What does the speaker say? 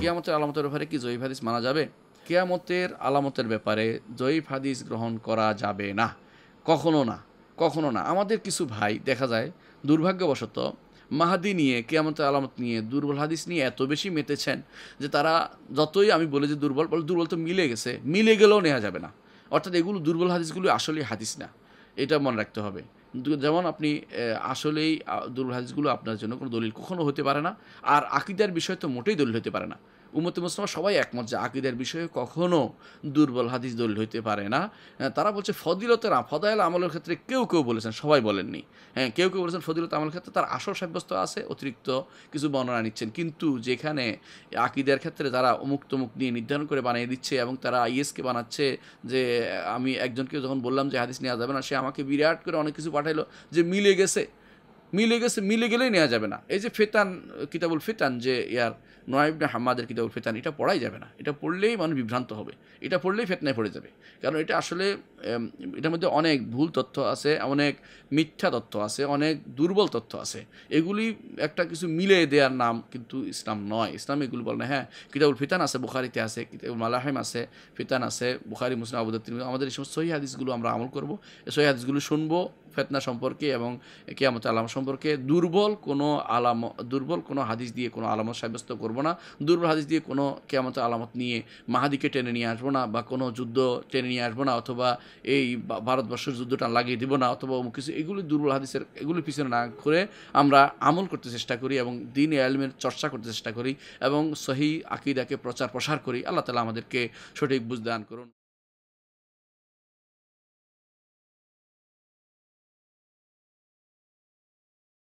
কেয়ামতের আলামতের ব্যাপারে কি জয়ীফ হাদিস মানা যাবে কেয়ামতের আলামতের ব্যাপারে জয়ীফ হাদিস গ্রহণ করা যাবে না কখনো না কখনো না আমাদের কিছু ভাই দেখা যায় দুর্ভাগ্যবশত মাহাদি নিয়ে কেয়ামতের আলামত নিয়ে দুর্বল হাদিস নিয়ে এত বেশি মেতেছেন যে তারা যতই আমি বলি যে দুর্বল বলে দুর্বল তো মিলে গেছে মিলে গেলেও নেওয়া যাবে না অর্থাৎ এগুলো দুর্বল হাদিসগুলো আসলে হাদিস না এটা মনে রাখতে হবে যেমন আপনি আসলেই দুর্ভাগ্যগুলো আপনার জন্য কোনো দলিল কখনো হতে পারে না আর আকিদার বিষয় তো মোটেই দলিল হতে পারে না উমতি মুসলমান সবাই একমত যে আকিদের বিষয়ে কখনও দুর্বল হাদিস দলিল হইতে পারে না হ্যাঁ, তারা বলছে ফদিলতের ফদায়ল আমলের ক্ষেত্রে কেউ কেউ বলেছেন সবাই বলেননি হ্যাঁ কেউ কেউ বলেছেন ফদিলত আমলের ক্ষেত্রে তার আসর সাব্যস্ত আছে অতিরিক্ত কিছু বর্ণনা নিচ্ছেন কিন্তু যেখানে আকিদের ক্ষেত্রে তারা অমুক তমুক নিয়ে নির্ধারণ করে বানিয়ে দিচ্ছে এবং তারা আইএসকে বানাচ্ছে যে আমি একজনকে যখন বললাম যে হাদিস নেওয়া যাবে না সে আমাকে বিরাট করে অনেক কিছু পাঠাইলো যে মিলে গেছে মিলে গেছে মিলে গেলেই নেওয়া যাবে না এই যে ফেতান কিতাবুল ফেতান যে ইয়ার নয়াবনে হাম্মাদের কিতাবুল ফেতান এটা পড়াই যাবে না এটা পড়লেই মানুষ বিভ্রান্ত হবে এটা পড়লেই ফেতনায় পড়ে যাবে কারণ এটা আসলে এটার মধ্যে অনেক ভুল তথ্য আছে অনেক মিথ্যা তথ্য আছে অনেক দুর্বল তথ্য আছে এগুলি একটা কিছু মিলে দেওয়ার নাম কিন্তু ইসলাম নয় ইসলাম এগুলো বলে না হ্যাঁ কিতাবুল ফিতান আছে বুখারিতে আছে কিতাবুল মালাহেম আছে ফিতান আছে বুখারি মুসলিম আবুদ্দিন আমাদের এই সমস্ত সহি হাদিসগুলো আমরা আমল করবো সহি হাদিসগুলো শুনবো ফেতনা সম্পর্কে এবং কেয়ামত আলাম সম্পর্কে দুর্বল কোনো আলাম দুর্বল কোনো হাদিস দিয়ে কোনো আলামত সাব্যস্ত করবো না দুর্বল হাদিস দিয়ে কোনো কেয়ামত আলামত নিয়ে মাহাদিকে টেনে নিয়ে আসবো না বা কোনো যুদ্ধ টেনে নিয়ে আসবো না অথবা এই ভারতবর্ষের যুদ্ধটা লাগিয়ে দিব না অথবা অমুক কিছু এগুলি দুর্বল হাদিসের এগুলি পিছনে না করে আমরা আমল করতে চেষ্টা করি এবং দিন আলমের চর্চা করতে চেষ্টা করি এবং সহি আকিদাকে প্রচার প্রসার করি আল্লাহ তালা আমাদেরকে সঠিক বুঝদান করুন